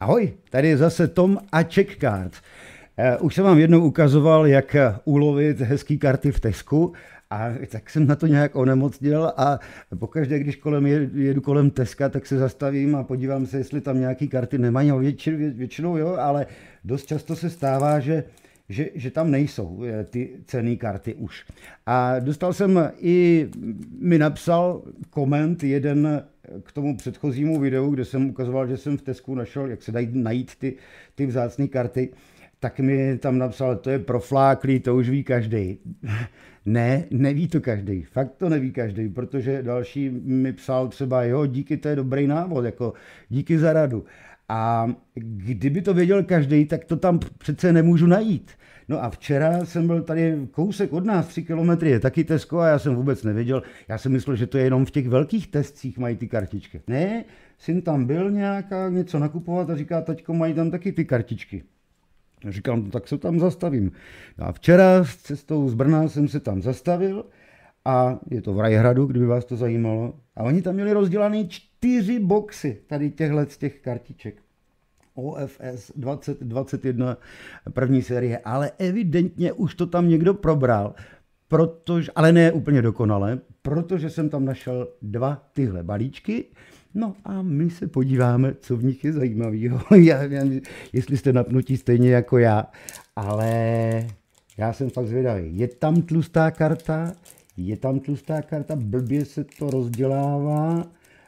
Ahoj, tady je zase Tom a Czech eh, Card. Už jsem vám jednou ukazoval, jak eh, ulovit hezký karty v Tesku a tak jsem na to nějak onemocnil a pokaždé, když kolem jedu kolem Teska, tak se zastavím a podívám se, jestli tam nějaký karty nemají. No, většinou, většinou jo, ale dost často se stává, že že, že tam nejsou eh, ty cené karty už. A dostal jsem i, mi napsal koment jeden eh, k tomu předchozímu videu, kde jsem ukazoval, že jsem v Tesku našel, jak se dají najít ty, ty vzácné karty, tak mi tam napsal, to je profláklý, to už ví každý. ne, neví to každý, fakt to neví každý, protože další mi psal třeba, jo, díky, to je dobrý návod, jako díky za radu. A kdyby to věděl každý, tak to tam přece nemůžu najít. No a včera jsem byl tady kousek od nás, tři kilometry je taky Tesco a já jsem vůbec nevěděl. Já jsem myslel, že to je jenom v těch velkých testcích mají ty kartičky. Ne, syn tam byl nějak a něco nakupovat a říká, taťko, mají tam taky ty kartičky. Říkám, no tak se tam zastavím. No a včera s cestou z Brna jsem se tam zastavil – a je to v Rajhradu, kdyby vás to zajímalo. A oni tam měli rozdělané čtyři boxy tady těchhle z těch kartiček. OFS 2021 první série, ale evidentně už to tam někdo probral, protože, ale ne úplně dokonale, protože jsem tam našel dva tyhle balíčky, No a my se podíváme, co v nich je zajímavého. já, já, jestli jste napnutí stejně jako já, ale já jsem fakt zvědavý. Je tam tlustá karta, je tam tlustá karta, blbě se to rozdělává.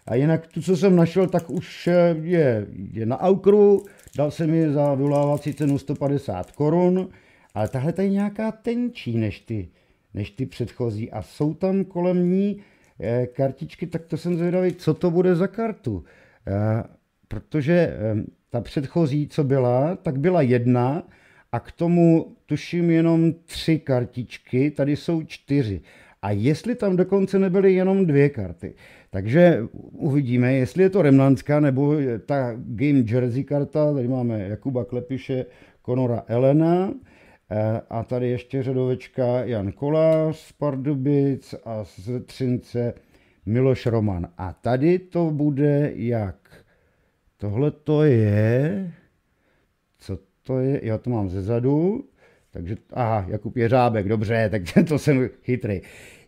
A jinak to, co jsem našel, tak už eh, je, je na aukru, dal jsem je za vyvolávací cenu 150 korun, ale tahle je nějaká tenčí než ty, než ty předchozí a jsou tam kolem ní eh, kartičky, tak to jsem zvědavý, co to bude za kartu. Eh, protože ta předchozí, co byla, tak byla jedna a k tomu tuším jenom tři kartičky, tady jsou čtyři a jestli tam dokonce nebyly jenom dvě karty. Takže uvidíme, jestli je to Remlandská nebo ta Game Jersey karta. Tady máme Jakuba Klepiše, Konora Elena eh, a tady ještě řadovečka Jan Kolář z Pardubic a z Třince Miloš Roman. A tady to bude jak? Tohle to je... Co to je? Já to mám zezadu. Takže, aha, Jakub Jeřábek, dobře, tak to jsem chytrý.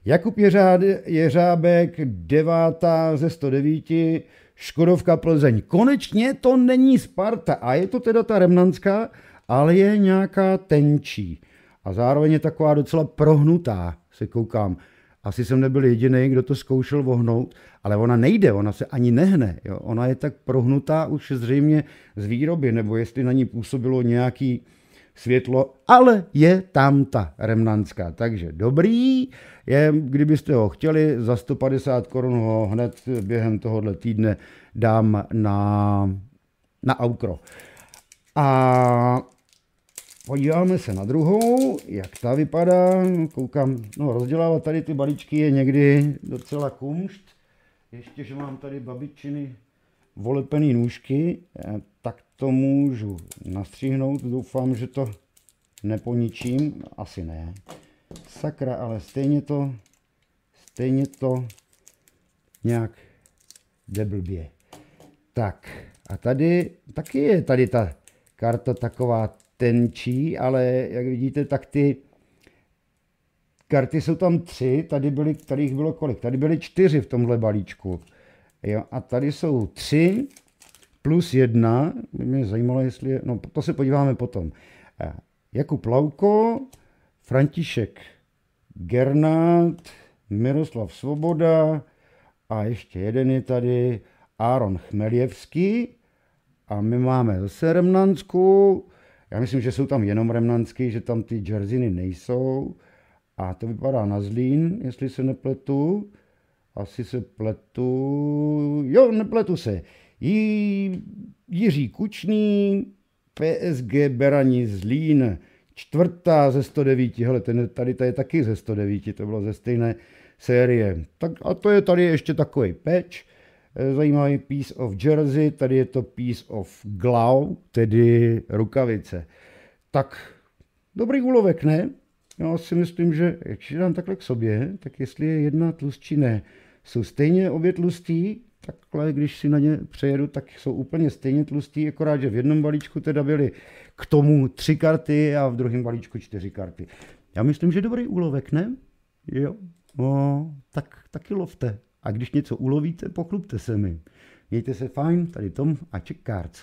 Jakub Jeřád, Jeřábek, devátá ze 109, Škodovka Plzeň. Konečně to není Sparta a je to teda ta remnanská, ale je nějaká tenčí. A zároveň je taková docela prohnutá, se koukám. Asi jsem nebyl jediný, kdo to zkoušel vohnout, ale ona nejde, ona se ani nehne. Jo? Ona je tak prohnutá už zřejmě z výroby, nebo jestli na ní působilo nějaký světlo, ale je tam ta remnanská. Takže dobrý je, kdybyste ho chtěli, za 150 korun ho hned během tohohle týdne dám na, na aukro. A podíváme se na druhou, jak ta vypadá. No, koukám, no rozdělávat tady ty balíčky je někdy docela kumšt. Ještě, že mám tady babičiny volepený nůžky, tak to můžu nastříhnout, Doufám, že to neponičím. Asi ne. Sakra, ale stejně to, stejně to nějak deblbě. Tak a tady taky je tady ta karta taková tenčí, ale jak vidíte, tak ty karty jsou tam tři, tady, byly, tady jich bylo kolik? Tady byly čtyři v tomhle balíčku. Jo, a tady jsou tři, plus jedna, mě zajímalo, jestli je, no to se podíváme potom. Eh, Jakub Lauko, František Gernát, Miroslav Svoboda a ještě jeden je tady Áron Chmeljevský. a my máme zase Remnansku. Já myslím, že jsou tam jenom Remnansky, že tam ty džerziny nejsou. A to vypadá na Zlín, jestli se nepletu. Asi se pletu. Jo, nepletu se. Jiří Kučný, PSG Berani Zlín, čtvrtá ze 109, hele, ten, tady ta je taky ze 109, to bylo ze stejné série. Tak, a to je tady ještě takový patch, eh, zajímavý Piece of Jersey, tady je to Piece of Glau, tedy rukavice. Tak dobrý úlovek, ne? Já si myslím, že když dám takhle k sobě, tak jestli je jedna tlustší, ne. Jsou stejně obě tlustí takhle, když si na ně přejedu, tak jsou úplně stejně tlustý, akorát, že v jednom balíčku teda byly k tomu tři karty a v druhém balíčku čtyři karty. Já myslím, že dobrý úlovek, ne? Jo. No, tak taky lovte. A když něco ulovíte, pochlubte se mi. Mějte se fajn, tady Tom a Czech Cards.